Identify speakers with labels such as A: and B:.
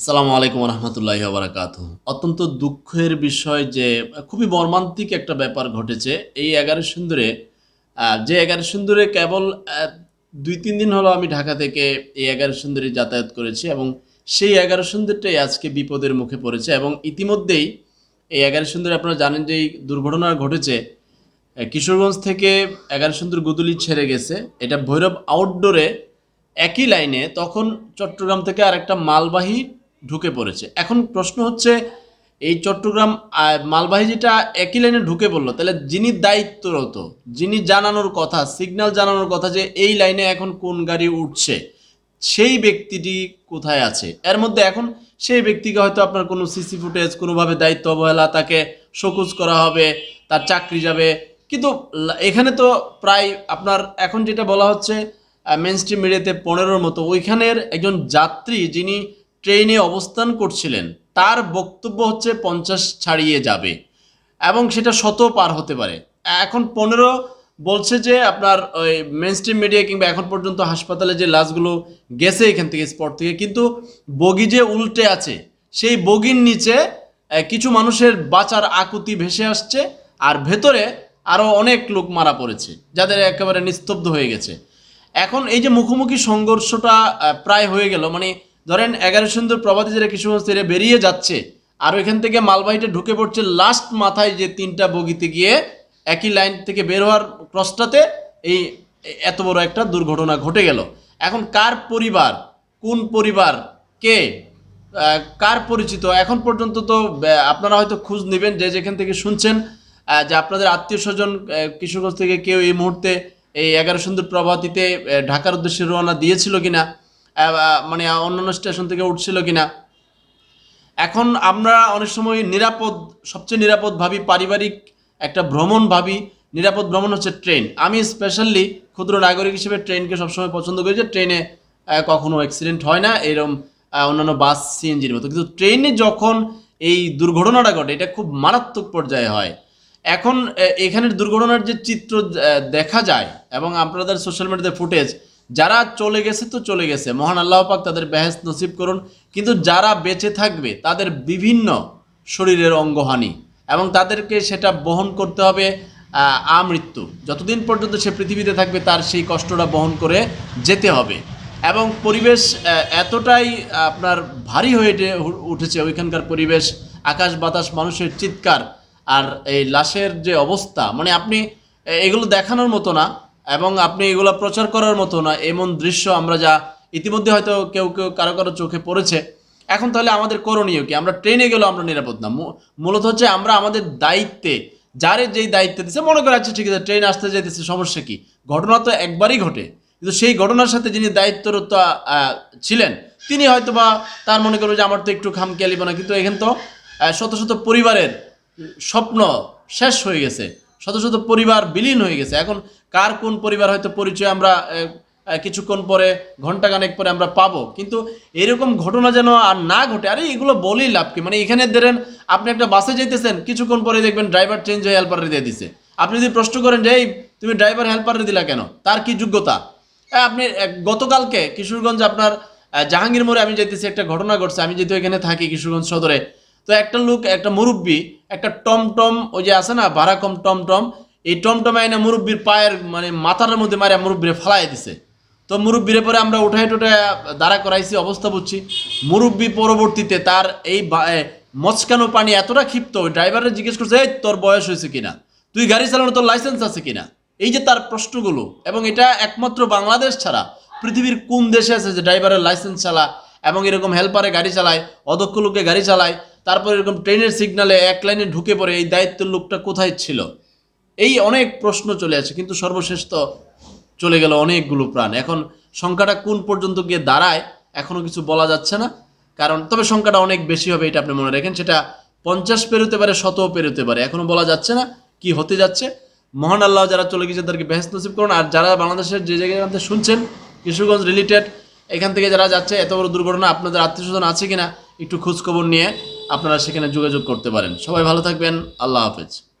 A: আসসালামু আলাইকুম রহমতুল্লাহ বারাকাত অত্যন্ত দুঃখের বিষয় যে খুবই মর্মান্তিক একটা ব্যাপার ঘটেছে এই এগারো সুন্দরে যে এগারো সুন্দরে কেবল দুই তিন দিন হলো আমি ঢাকা থেকে এই এগারো সুন্দরে যাতায়াত করেছি এবং সেই এগারো সুন্দরটাই আজকে বিপদের মুখে পড়েছে এবং ইতিমধ্যেই এই এগারো সুন্দরে আপনারা জানেন যে এই দুর্ঘটনা ঘটেছে কিশোরগঞ্জ থেকে এগারো সুন্দর গুদুলি ছেড়ে গেছে এটা ভৈরব আউটডোরে একই লাইনে তখন চট্টগ্রাম থেকে আরেকটা মালবাহী ঢুকে পড়েছে এখন প্রশ্ন হচ্ছে এই চট্টগ্রাম মালবাহী যেটা একই লাইনে ঢুকে পড়লো তাহলে যিনি দায়িত্বরত যিনি জানানোর কথা সিগন্যাল জানানোর কথা যে এই লাইনে এখন কোন গাড়ি উঠছে সেই ব্যক্তিটি কোথায় আছে এর মধ্যে এখন সেই ব্যক্তিকে হয়তো আপনার কোনো সিসি ফুটেজ কোনোভাবে দায়িত্ব অবহেলা তাকে শোকুজ করা হবে তার চাকরি যাবে কিন্তু এখানে তো প্রায় আপনার এখন যেটা বলা হচ্ছে মেন স্ট্রিম মিডিয়াতে পনেরোর মতো ওইখানের একজন যাত্রী যিনি ট্রেনে অবস্থান করছিলেন তার বক্তব্য হচ্ছে পঞ্চাশ ছাড়িয়ে যাবে এবং সেটা শত পার হতে পারে এখন পনেরো বলছে যে আপনার ওই মেন স্ট্রিম মিডিয়া কিংবা এখন পর্যন্ত হাসপাতালে যে লাশগুলো গেছে এখান থেকে স্পট থেকে কিন্তু বগি যে উল্টে আছে সেই বগির নিচে কিছু মানুষের বাঁচার আকুতি ভেসে আসছে আর ভেতরে আরও অনেক লোক মারা পড়েছে যাদের একেবারে নিস্তব্ধ হয়ে গেছে এখন এই যে মুখোমুখি সংঘর্ষটা প্রায় হয়ে গেল মানে ধরেন এগারো সুন্দর প্রভাতী যারা কিশোরগঞ্জ থেকে বেরিয়ে যাচ্ছে আর ওইখান থেকে মালবাহীটা ঢুকে পড়ছে লাস্ট মাথায় যে তিনটা বগিতে গিয়ে একই লাইন থেকে বের হওয়ার ক্রসটাতে এই এত বড় একটা দুর্ঘটনা ঘটে গেল এখন কার পরিবার কোন পরিবার কে কার পরিচিত এখন পর্যন্ত তো আপনারা হয়তো খোঁজ নেবেন যে যেখান থেকে শুনছেন যে আপনাদের আত্মীয় স্বজন কিশোরগঞ্জ থেকে কেউ এই মুহূর্তে এই এগারো সুন্দর প্রভাতিতে ঢাকার উদ্দেশ্যে রওনা দিয়েছিল কিনা মানে অন্যান্য স্টেশন থেকে উঠছিল কিনা এখন আমরা অনেক সময় নিরাপদ সবচেয়ে নিরাপদ ভাবি পারিবারিক একটা ভ্রমণ ভাবি নিরাপদ ভ্রমণ হচ্ছে ট্রেন আমি স্পেশালি ক্ষুদ্র নাগরিক হিসেবে ট্রেনকে সবসময় পছন্দ করি যে ট্রেনে কখনো অ্যাক্সিডেন্ট হয় না এরম অন্যান্য বাস সিএনজির মতো কিন্তু ট্রেনে যখন এই দুর্ঘটনাটা ঘটে এটা খুব মারাত্মক পর্যায়ে হয় এখন এখানের দুর্ঘটনার যে চিত্র দেখা যায় এবং আপনাদের সোশ্যাল মিডিয়াতে ফুটেজ যারা চলে গেছে তো চলে গেছে মহান আল্লাহ পাক তাদের বেহেস নসিব করুন কিন্তু যারা বেঁচে থাকবে তাদের বিভিন্ন শরীরের অঙ্গহানি এবং তাদেরকে সেটা বহন করতে হবে আমৃত্যু যতদিন পর্যন্ত সে পৃথিবীতে থাকবে তার সেই কষ্টটা বহন করে যেতে হবে এবং পরিবেশ এতটাই আপনার ভারী হয়ে উঠেছে ওইখানকার পরিবেশ আকাশ বাতাস মানুষের চিৎকার আর এই লাশের যে অবস্থা মানে আপনি এগুলো দেখানোর মতো না এবং আপনি এগুলো প্রচার করার মতো না এমন দৃশ্য আমরা যা ইতিমধ্যে হয়তো কেউ কেউ কারো কারো চোখে পড়েছে এখন তাহলে আমাদের করণীয় কি আমরা ট্রেনে গেলেও আমরা নিরাপদ না মূলত হচ্ছে আমরা আমাদের দায়িত্বে যারে যেই দায়িত্বে দিচ্ছে মনে করা হচ্ছে ঠিক আছে ট্রেন আসতে যেতেছে সমস্যা কি ঘটনা তো একবারই ঘটে কিন্তু সেই ঘটনার সাথে যিনি দায়িত্বরত ছিলেন তিনি হয়তো বা তার মনে করবে যে আমার তো একটু খামকেয়ালিব না কিন্তু এখানে তো শত শত পরিবারের স্বপ্ন শেষ হয়ে গেছে শত শত পরিবার বিলীন হয়ে গেছে এখন কার কোন পরিবার হয়তো পরিচয় আমরা কিছুক্ষণ পরে ঘন্টা গানেক পরে আমরা পাবো কিন্তু এরকম ঘটনা যেন আর না ঘটে আরে এগুলো বলেই লাভ কি মানে এখানে ধরেন আপনি একটা বাসে যেতেছেন কিছুক্ষণ পরে দেখবেন ড্রাইভার চেঞ্জ হয়ে হেল্পারে দিয়ে দিছে আপনি যদি প্রশ্ন করেন যে এই তুমি ড্রাইভার হেল্পারে দিলা কেন তার কি যোগ্যতা আপনি গতকালকে কিশোরগঞ্জ আপনার জাহাঙ্গীর মোড়ে আমি যেতেছি একটা ঘটনা ঘটছে আমি যেহেতু এখানে থাকি কিশোরগঞ্জ সদরে তো একটা লোক একটা মুরব্বী একটা টমটম ওই যে আছে না ভাড়া কম টমটম এই টমটমে আইনে মুরব্বীর পায়ের মানে মাথার মধ্যে মারিয়া মুরব্বীরে ফালাই দিছে তো মুরব্বীর পরে আমরা উঠাই টুঠায় দাঁড়া করাইছি অবস্থা বুঝছি মুরব্বী পরবর্তীতে তার এই মচকানো পানি এতটা ক্ষিপ্ত ড্রাইভারের জিজ্ঞেস করছে এই তোর বয়স হয়েছে কিনা তুই গাড়ি চালানো তোর লাইসেন্স আছে কিনা এই যে তার প্রশ্নগুলো এবং এটা একমাত্র বাংলাদেশ ছাড়া পৃথিবীর কোন দেশে আছে যে ড্রাইভারের লাইসেন্স চালা এবং এরকম হেল্পারে গাড়ি চালায় অদক্ষ লোকে গাড়ি চালায় তারপর এরকম ট্রেনের সিগনালে এক লাইনে ঢুকে পড়ে এই দায়িত্বের লোকটা কোথায় ছিল এই অনেক প্রশ্ন চলে আসে কিন্তু সর্বশেষ তো চলে গেল অনেকগুলো প্রাণ এখন সংখ্যাটা কোন পর্যন্ত গিয়ে দাঁড়ায় এখনও কিছু বলা যাচ্ছে না কারণ তবে সংখ্যাটা অনেক বেশি হবে এটা আপনি মনে রাখেন সেটা পঞ্চাশ পেরোতে পারে শতও পেরোতে পারে এখনও বলা যাচ্ছে না কি হতে যাচ্ছে মহান আল্লাহ যারা চলে গেছে তাদেরকে বেহেস নসিব করুন আর যারা বাংলাদেশের যে জায়গাতে শুনছেন কিশোরগঞ্জ রিলেটেড এখান থেকে যারা যাচ্ছে এত বড় দুর্ঘটনা আপনাদের আত্মীয় স্বজন আছে কিনা একটু খোঁজখবর নিয়ে আপনারা সেখানে যোগাযোগ করতে পারেন সবাই ভালো থাকবেন আল্লাহ হাফেজ